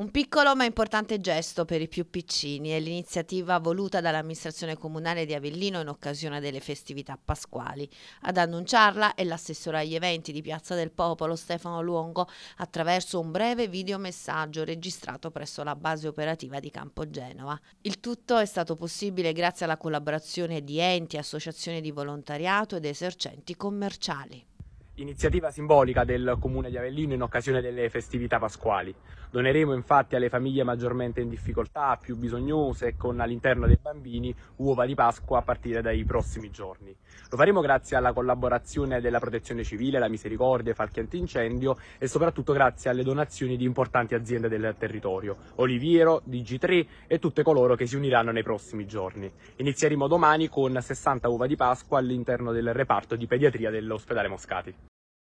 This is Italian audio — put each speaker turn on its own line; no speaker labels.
Un piccolo ma importante gesto per i più piccini è l'iniziativa voluta dall'amministrazione comunale di Avellino in occasione delle festività pasquali. Ad annunciarla è l'assessore agli eventi di Piazza del Popolo Stefano Luongo attraverso un breve videomessaggio registrato presso la base operativa di Campo Genova. Il tutto è stato possibile grazie alla collaborazione di enti, associazioni di volontariato ed esercenti commerciali
iniziativa simbolica del Comune di Avellino in occasione delle festività pasquali. Doneremo infatti alle famiglie maggiormente in difficoltà, più bisognose, con all'interno dei bambini uova di Pasqua a partire dai prossimi giorni. Lo faremo grazie alla collaborazione della Protezione Civile, la Misericordia, i Falchi Antincendio e soprattutto grazie alle donazioni di importanti aziende del territorio, Oliviero, DG3 e tutte coloro che si uniranno nei prossimi giorni. Inizieremo domani con 60 uova di Pasqua all'interno del reparto di pediatria dell'ospedale Moscati.